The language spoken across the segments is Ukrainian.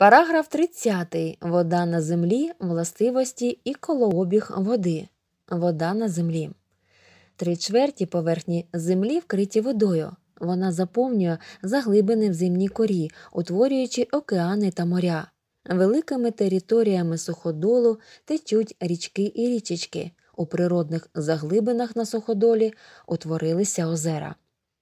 Параграф 30. Вода на землі, властивості і колообіг води. Вода на землі. Три чверті поверхні землі вкриті водою. Вона заповнює заглибини в земній корі, утворюючи океани та моря. Великими територіями суходолу течуть річки і річечки. У природних заглибинах на суходолі утворилися озера.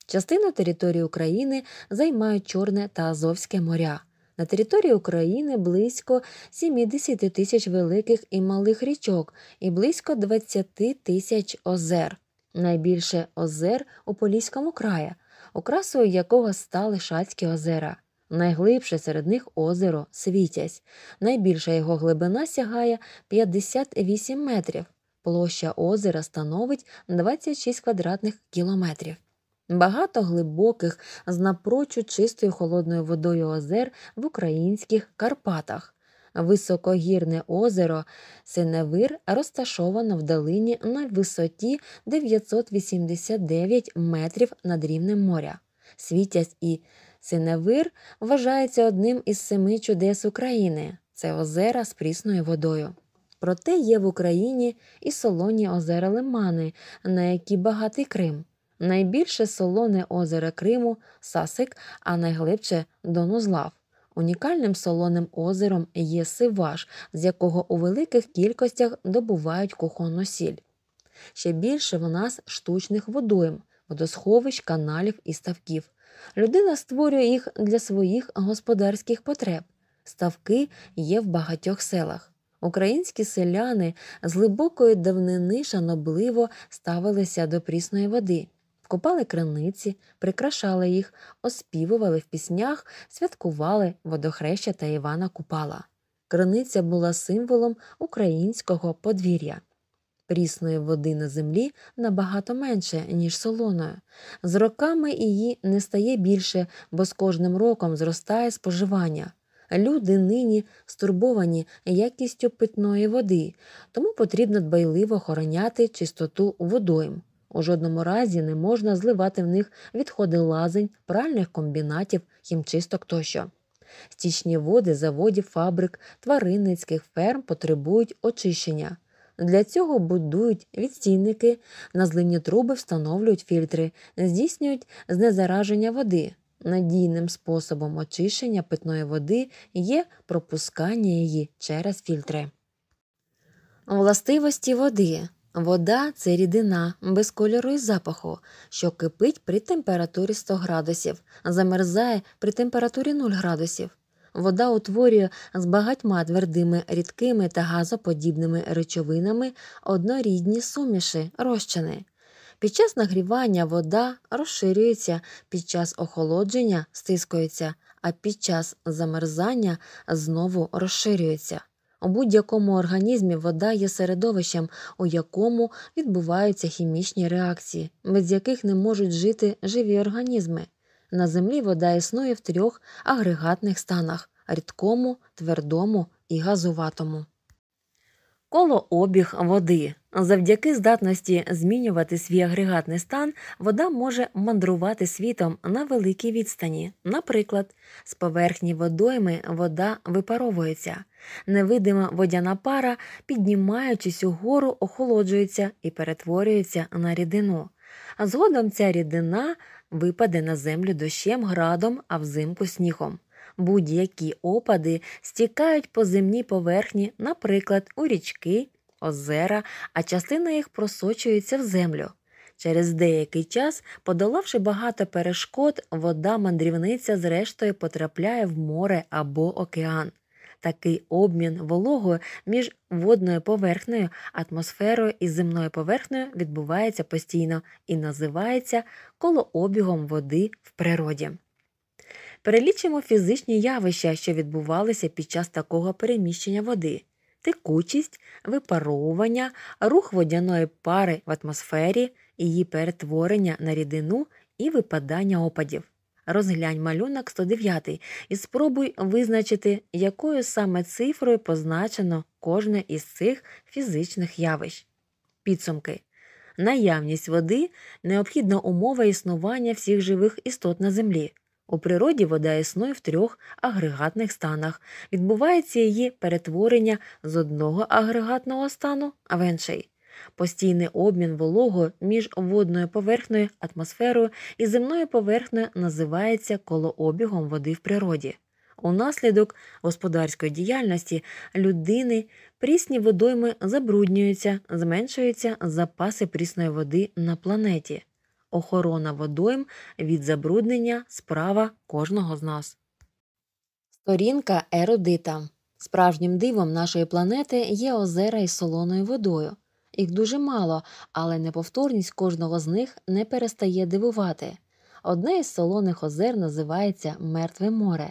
Частину території України займають Чорне та Азовське моря. На території України близько 70 тисяч великих і малих річок і близько 20 тисяч озер. Найбільше озер у Поліському краї, окрасою якого стали Шацькі озера. Найглибше серед них озеро Світязь. Найбільша його глибина сягає 58 метрів. Площа озера становить 26 квадратних кілометрів. Багато глибоких, з напрочуд чистою холодною водою озер в українських Карпатах. Високогірне озеро Синевир розташовано в долині на висоті 989 метрів над рівнем моря. Світязь і Синевир вважається одним із семи чудес України. Це озера з прісною водою. Проте є в Україні і солоні озера Лимани, на які багатий Крим найбільше солоне озеро Криму Сасик, а найглибше Донузлав. Унікальним солоним озером є сиваш, з якого у великих кількостях добувають кухонну сіль. Ще більше в нас штучних водойм, водосховищ, каналів і ставків. Людина створює їх для своїх господарських потреб. Ставки є в багатьох селах. Українські селяни з глибокої давнини шанобливо ставилися до прісної води купали криниці, прикрашали їх, оспівували в піснях, святкували водохреща та Івана Купала. Криниця була символом українського подвір'я. Прісної води на землі набагато менше, ніж солоною. З роками її не стає більше, бо з кожним роком зростає споживання. Люди нині стурбовані якістю питної води, тому потрібно дбайливо охороняти чистоту водойм. У жодному разі не можна зливати в них відходи лазень, пральних комбінатів, хімчисток тощо. Стічні води заводів, фабрик, тваринницьких ферм потребують очищення. Для цього будують відстійники, на зливні труби встановлюють фільтри, здійснюють знезараження води. Надійним способом очищення питної води є пропускання її через фільтри. Властивості води Вода це рідина без кольору і запаху, що кипить при температурі 100 градусів, замерзає при температурі 0 градусів. Вода утворює з багатьма твердими рідкими та газоподібними речовинами однорідні суміші, розчини. Під час нагрівання вода розширюється, під час охолодження стискується, а під час замерзання знову розширюється. У будь-якому організмі вода є середовищем, у якому відбуваються хімічні реакції, без яких не можуть жити живі організми. На землі вода існує в трьох агрегатних станах рідкому, твердому і газуватому. Колообіг води. Завдяки здатності змінювати свій агрегатний стан, вода може мандрувати світом на великій відстані. Наприклад, з поверхні водойми вода випаровується, невидима водяна пара, піднімаючись угору, охолоджується і перетворюється на рідину. А згодом ця рідина випаде на землю дощем, градом, а взимку снігом будь-які опади стікають по земній поверхні, наприклад, у річки, озера, а частина їх просочується в землю. Через деякий час, подолавши багато перешкод, вода мандрівниця зрештою потрапляє в море або океан. Такий обмін вологою між водною поверхнею, атмосферою і земною поверхнею відбувається постійно і називається колообігом води в природі. Перелічимо фізичні явища, що відбувалися під час такого переміщення води. Текучість, випаровування, рух водяної пари в атмосфері, її перетворення на рідину і випадання опадів. Розглянь малюнок 109 і спробуй визначити, якою саме цифрою позначено кожне із цих фізичних явищ. Підсумки. Наявність води необхідна умова існування всіх живих істот на землі. У природі вода існує в трьох агрегатних станах. Відбувається її перетворення з одного агрегатного стану в інший. Постійний обмін вологою між водною поверхнею, атмосферою і земною поверхнею називається колообігом води в природі. Унаслідок господарської діяльності людини прісні водойми забруднюються, зменшуються запаси прісної води на планеті охорона водойм від забруднення справа кожного з нас. Сторінка Еродита. Справжнім дивом нашої планети є озера із солоною водою. Їх дуже мало, але неповторність кожного з них не перестає дивувати. Одне із солоних озер називається Мертве море.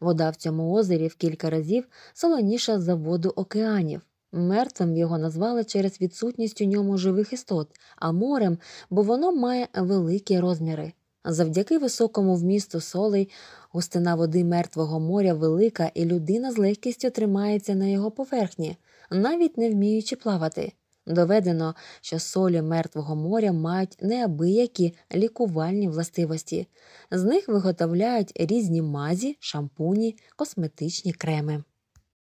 Вода в цьому озері в кілька разів солоніша за воду океанів. Мертвим його назвали через відсутність у ньому живих істот, а морем, бо воно має великі розміри. Завдяки високому вмісту солей, густина води мертвого моря велика, і людина з легкістю тримається на його поверхні, навіть не вміючи плавати. Доведено, що солі мертвого моря мають неабиякі лікувальні властивості. З них виготовляють різні мазі, шампуні, косметичні креми.